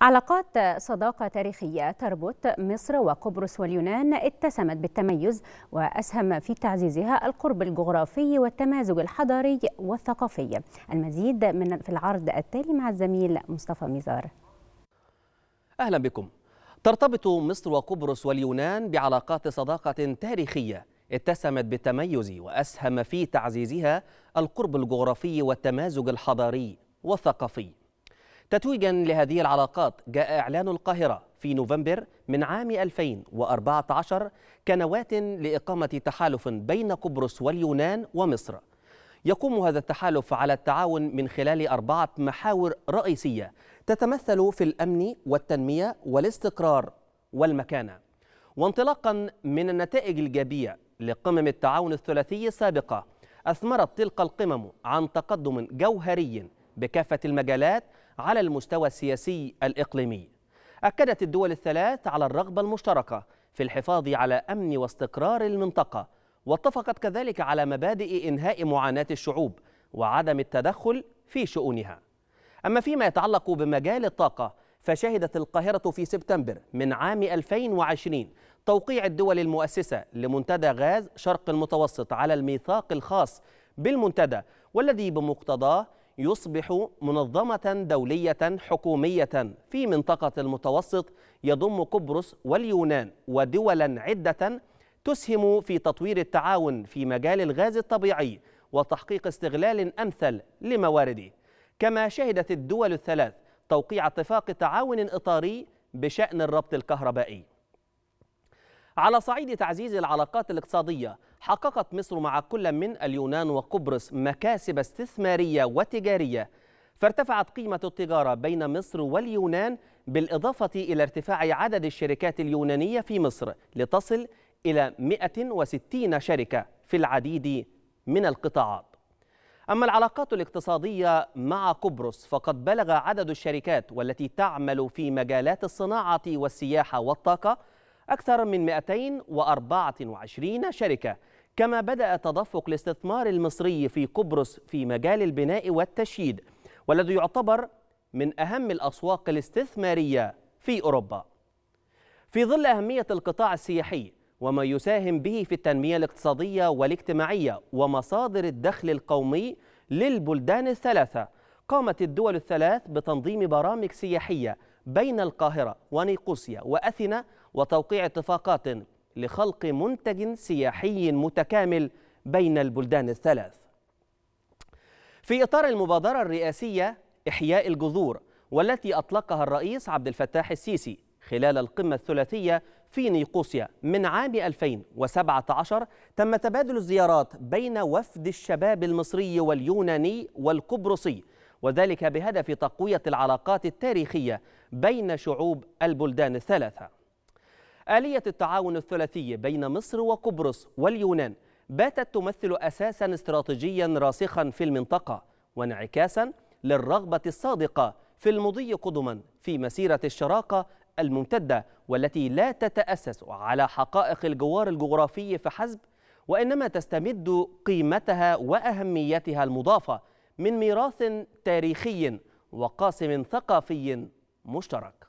علاقات صداقة تاريخية تربط مصر وقبرص واليونان اتسمت بالتميز وأسهم في تعزيزها القرب الجغرافي والتمازج الحضاري والثقافي المزيد من في العرض التالي مع الزميل مصطفى ميزار أهلا بكم ترتبط مصر وقبرص واليونان بعلاقات صداقة تاريخية اتسمت بالتميز وأسهم في تعزيزها القرب الجغرافي والتمازج الحضاري والثقافي تتويجا لهذه العلاقات جاء إعلان القاهرة في نوفمبر من عام 2014 كنواة لإقامة تحالف بين قبرص واليونان ومصر يقوم هذا التحالف على التعاون من خلال أربعة محاور رئيسية تتمثل في الأمن والتنمية والاستقرار والمكانة وانطلاقا من النتائج الإيجابية لقمم التعاون الثلاثي السابقة أثمرت تلك القمم عن تقدم جوهري بكافة المجالات على المستوى السياسي الإقليمي أكدت الدول الثلاث على الرغبة المشتركة في الحفاظ على أمن واستقرار المنطقة واتفقت كذلك على مبادئ إنهاء معاناة الشعوب وعدم التدخل في شؤونها أما فيما يتعلق بمجال الطاقة فشهدت القاهرة في سبتمبر من عام 2020 توقيع الدول المؤسسة لمنتدى غاز شرق المتوسط على الميثاق الخاص بالمنتدى والذي بمقتضاه يصبح منظمة دولية حكومية في منطقة المتوسط يضم قبرص واليونان ودولا عدة تسهم في تطوير التعاون في مجال الغاز الطبيعي وتحقيق استغلال أمثل لموارده كما شهدت الدول الثلاث توقيع اتفاق تعاون إطاري بشأن الربط الكهربائي على صعيد تعزيز العلاقات الاقتصادية حققت مصر مع كل من اليونان وقبرص مكاسب استثمارية وتجارية فارتفعت قيمة التجارة بين مصر واليونان بالإضافة إلى ارتفاع عدد الشركات اليونانية في مصر لتصل إلى 160 شركة في العديد من القطاعات أما العلاقات الاقتصادية مع قبرص فقد بلغ عدد الشركات والتي تعمل في مجالات الصناعة والسياحة والطاقة أكثر من 224 شركة كما بدأ تدفق الاستثمار المصري في قبرص في مجال البناء والتشييد والذي يعتبر من أهم الأسواق الاستثمارية في أوروبا في ظل أهمية القطاع السياحي وما يساهم به في التنمية الاقتصادية والاجتماعية ومصادر الدخل القومي للبلدان الثلاثة قامت الدول الثلاث بتنظيم برامج سياحية بين القاهرة ونيقوسيا وأثينا وتوقيع اتفاقات لخلق منتج سياحي متكامل بين البلدان الثلاث في إطار المبادرة الرئاسية إحياء الجذور والتي أطلقها الرئيس عبد الفتاح السيسي خلال القمة الثلاثية في نيقوسيا من عام 2017 تم تبادل الزيارات بين وفد الشباب المصري واليوناني والقبرصي وذلك بهدف تقوية العلاقات التاريخية بين شعوب البلدان الثلاثة آلية التعاون الثلاثي بين مصر وقبرص واليونان باتت تمثل أساسا استراتيجيا راسخا في المنطقة وانعكاسا للرغبة الصادقة في المضي قدما في مسيرة الشراكة الممتدة والتي لا تتأسس على حقائق الجوار الجغرافي فحسب وإنما تستمد قيمتها وأهميتها المضافة من ميراث تاريخي وقاسم ثقافي مشترك